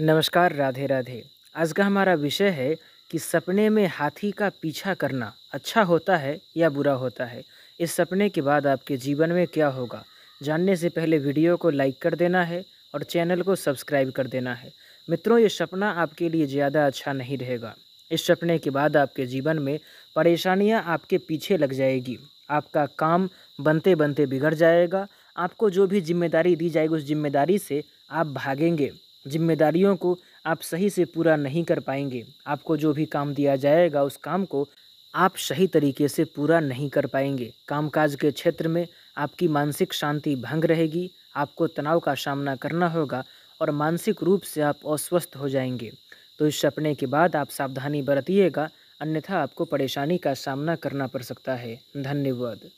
नमस्कार राधे राधे आज का हमारा विषय है कि सपने में हाथी का पीछा करना अच्छा होता है या बुरा होता है इस सपने के बाद आपके जीवन में क्या होगा जानने से पहले वीडियो को लाइक कर देना है और चैनल को सब्सक्राइब कर देना है मित्रों ये सपना आपके लिए ज़्यादा अच्छा नहीं रहेगा इस सपने के बाद आपके जीवन में परेशानियाँ आपके पीछे लग जाएगी आपका काम बनते बनते बिगड़ जाएगा आपको जो भी जिम्मेदारी दी जाएगी उस जिम्मेदारी से आप भागेंगे जिम्मेदारियों को आप सही से पूरा नहीं कर पाएंगे आपको जो भी काम दिया जाएगा उस काम को आप सही तरीके से पूरा नहीं कर पाएंगे कामकाज के क्षेत्र में आपकी मानसिक शांति भंग रहेगी आपको तनाव का सामना करना होगा और मानसिक रूप से आप अस्वस्थ हो जाएंगे तो इस सपने के बाद आप सावधानी बरतिएगा अन्यथा आपको परेशानी का सामना करना पड़ सकता है धन्यवाद